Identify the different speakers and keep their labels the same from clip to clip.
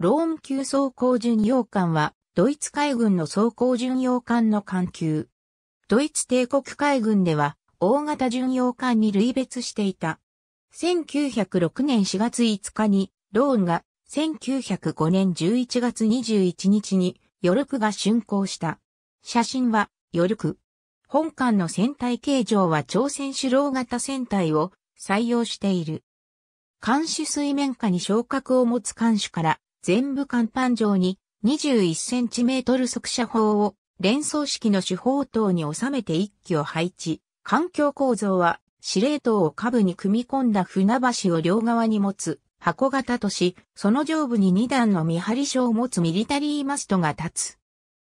Speaker 1: ローン級装甲巡洋艦は、ドイツ海軍の装甲巡洋艦の艦級。ドイツ帝国海軍では、大型巡洋艦に類別していた。1906年4月5日に、ローンが、1905年11月21日に、ヨルクが竣工した。写真は、ヨルク。本艦の船体形状は朝鮮主郎型船体を採用している。艦首水面下に昇格を持つ艦首から全部甲板上に2 1トル速射砲を連装式の手法等に収めて一機を配置。環境構造は司令塔を下部に組み込んだ船橋を両側に持つ箱型とし、その上部に2段の見張り所を持つミリタリーマストが立つ。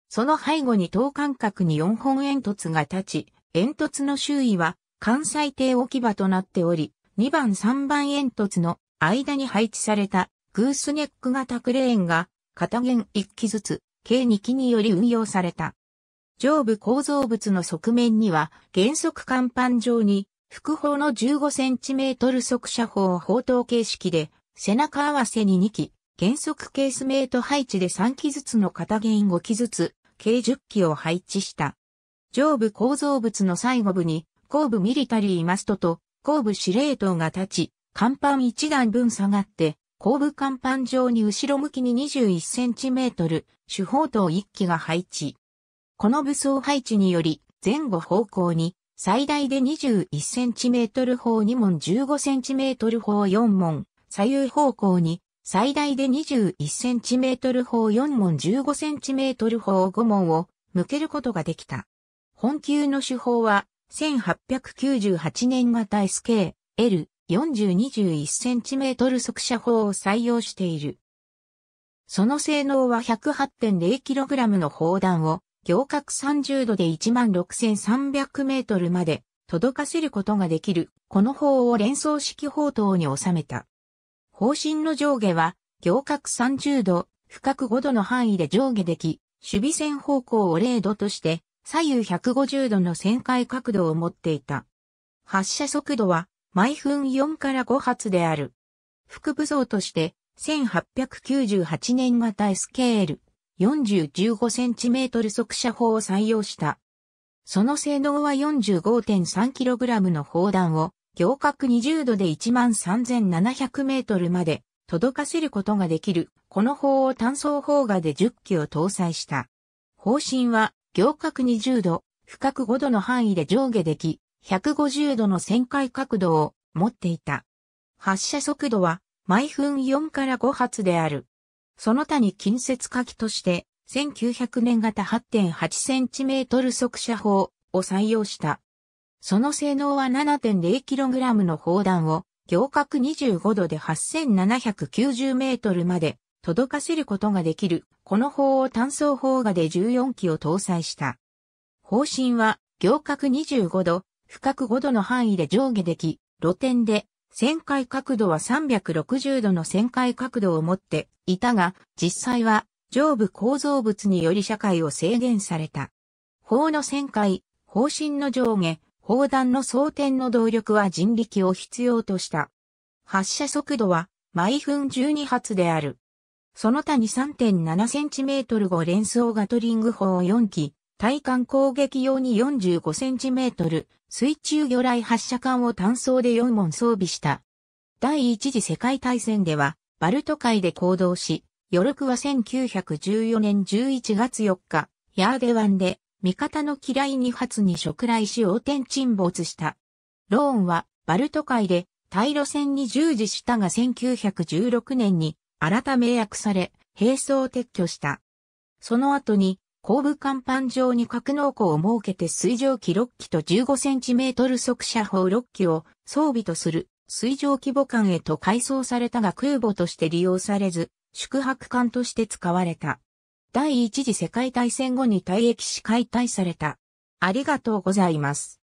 Speaker 1: その背後に等間隔に4本煙突が立ち、煙突の周囲は関西艇置き場となっており、2番3番煙突の間に配置されたグースネック型クレーンが片弦1機ずつ計2機により運用された。上部構造物の側面には原則甲板上に複砲の 15cm 速射砲を砲塔形式で背中合わせに2機、原則ケースメイト配置で3機ずつの片弦5機ずつ計10機を配置した。上部構造物の最後部に後部ミリタリーマストと後部司令塔が立ち、甲板1段分下がって後部甲板上に後ろ向きに21 c m チメー主砲塔1機が配置。この武装配置により、前後方向に最大で21 c m チ砲2門15 c m チ砲4門、左右方向に最大で21 c m チ砲4門15 c m チ砲5門を向けることができた。本級の手法は1898年型 SK、L、4021cm 速射砲を採用している。その性能は 108.0kg の砲弾を行角30度で 16,300m まで届かせることができる、この砲を連装式砲塔に収めた。砲身の上下は行角30度、深く5度の範囲で上下でき、守備線方向を0度として左右150度の旋回角度を持っていた。発射速度は毎分4から5発である。副部像として、1898年型スケール、40-15cm 速射砲を採用した。その性能は 45.3kg の砲弾を、行角20度で 13,700m まで届かせることができる、この砲を単装砲画で10機を搭載した。砲身は、行角20度、深く5度の範囲で上下でき、150度の旋回角度を持っていた。発射速度は毎分4から5発である。その他に近接火器として、1900年型 8.8cm 速射砲を採用した。その性能は 7.0kg の砲弾を行角25度で 8790m まで届かせることができる。この砲を単装砲画で14機を搭載した。方針は行角25度深く5度の範囲で上下でき、露天で、旋回角度は360度の旋回角度を持っていたが、実際は上部構造物により社会を制限された。砲の旋回、砲身の上下、砲弾の装填の動力は人力を必要とした。発射速度は毎分12発である。その他に 3.7cm 後連装ガトリング砲4機、対艦攻撃用に 45cm 水中魚雷発射管を単装で4門装備した。第一次世界大戦では、バルト海で行動し、余力は1914年11月4日、ヤーデ湾で、味方の機雷2発に触雷し横転沈没した。ローンは、バルト海で、対路線に従事したが1916年に、改め訳され、並走撤去した。その後に、後部甲板上に格納庫を設けて水蒸気6機と1 5トル速射砲6機を装備とする水蒸気母艦へと改装されたが空母として利用されず、宿泊艦として使われた。第一次世界大戦後に退役し解体された。ありがとうございます。